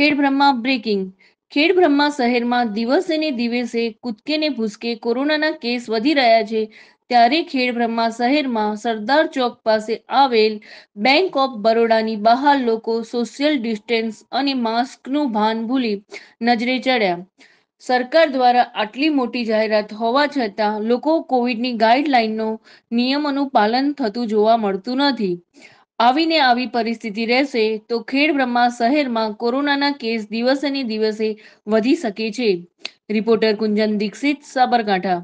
Khedbrahma breaking Khedbrahma શહેરમાં દિવસે ને દિવસે કૂદકે ને ભૂસકે કોરોનાના કેસ વધી રહ્યા છે ત્યારે ખેડબ્રહ્મા શહેરમાં સરદાર ચોક પાસે આવેલ બેંક ઓફ બરોડાની બહાર લોકો સોશિયલ ડિસ્ટન્સ અને માસ્કનું ભાન ભૂલી નજરે ચડ્યા સરકાર દ્વારા આટલી મોટી જાહેરાત હોવા છતાં લોકો કોવિડની ગાઈડલાઈનનો નિયમોનું પાલન થતું જોવા મળતું નથી આવીને આવી પરિસ્થિતિ રહેશે તો ખેડ બ્રહ્મા શહેરમાં કોરોનાના કેસ દિવસે ને દિવસે વધી શકે છે રિપોર્ટર કુંજન દીક્ષિત સાબરકાંઠા